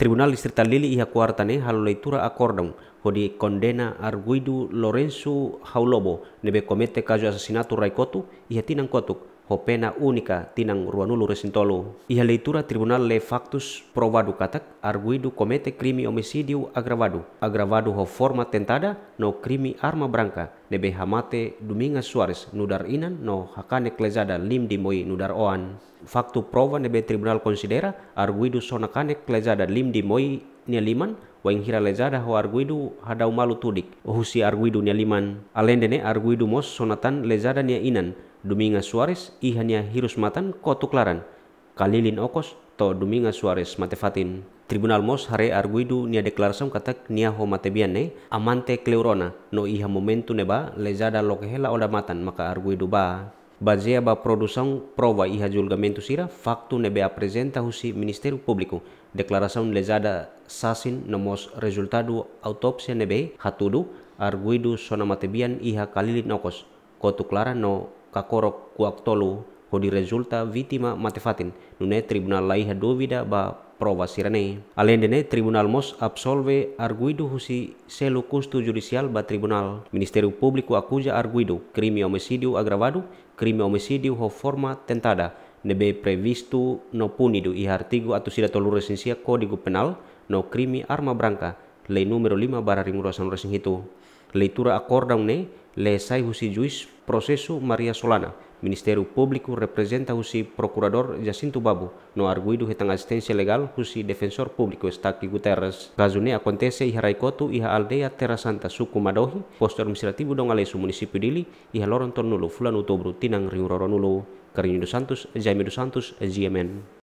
Tribunal Distritale iha kuartane halo leitura akordong hodi kondena Arguido Lorenzo Haulobo nebe komite caso assassinato Raikoto iha tinang kotuk hopena unika tinang ruanulu resintolo. Iha leitura tribunal le factus provado katak arguidu komete krimi omesidiu agravadu. Agravadu ho forma tentada no krimi arma branca, nebe hamate Duminga Suarez nudar inan no hakane klezada lim dimoi nudar oan. Faktu prova nebe tribunal konsidera arguidu sonakane klezada lim dimoi liman Wain hira lezada ho arguidu hadau malu tudik ohusi arguidu liman. alendene arguidu mos sonatan lezada nia inan Duminga Suarez Hirus Matan Kotu Klaran kalilin okos to Dominga Suarez matefatin. Tribunal Mos hari arguidu nia deklarasi katak nia ho ne amante kleurona no iha momentu neba lezada lokehela oda matan maka arguidu ba. Bazia ba produsong prova iha julgamento sira faktu nebe apresenta husi ministeru publiku Declaração lezada sasin no mos autopsia nebe hatudu arguidu sona matebian iha kalilin okos kotuklaran no kakorok kuak tolu ho di resulta vitima matefatin nune tribunal laiha dovida ba prova sirane alendene tribunal mos absolve arguido husi selu kustu judicial ba tribunal ministeru publiku akuja arguido krimi omesidiu agravado krimi omesidiu ho forma tentada nebe previstu no punido e artigo atusida tolu resensia código penal no krimi arma branca lei numero 5 barra resing itu. leitura akordang ne lesai husi Juis prosesu Maria Solana. Ministério Público representa husi Procurador Jacinto Babu no arguido retang assistência legal husi Defensor Público Estaqui Guterres. Caso ne acontece iha Raikoto iha aldeia Terra Santa Suku Madohi, posto administrativo Dom Alesso, município Dili, iha Loron Tornulo, fulan Outubro, Tinang Rio Roronulo. Carinho dos Santos, Jaime dos Santos, GMN.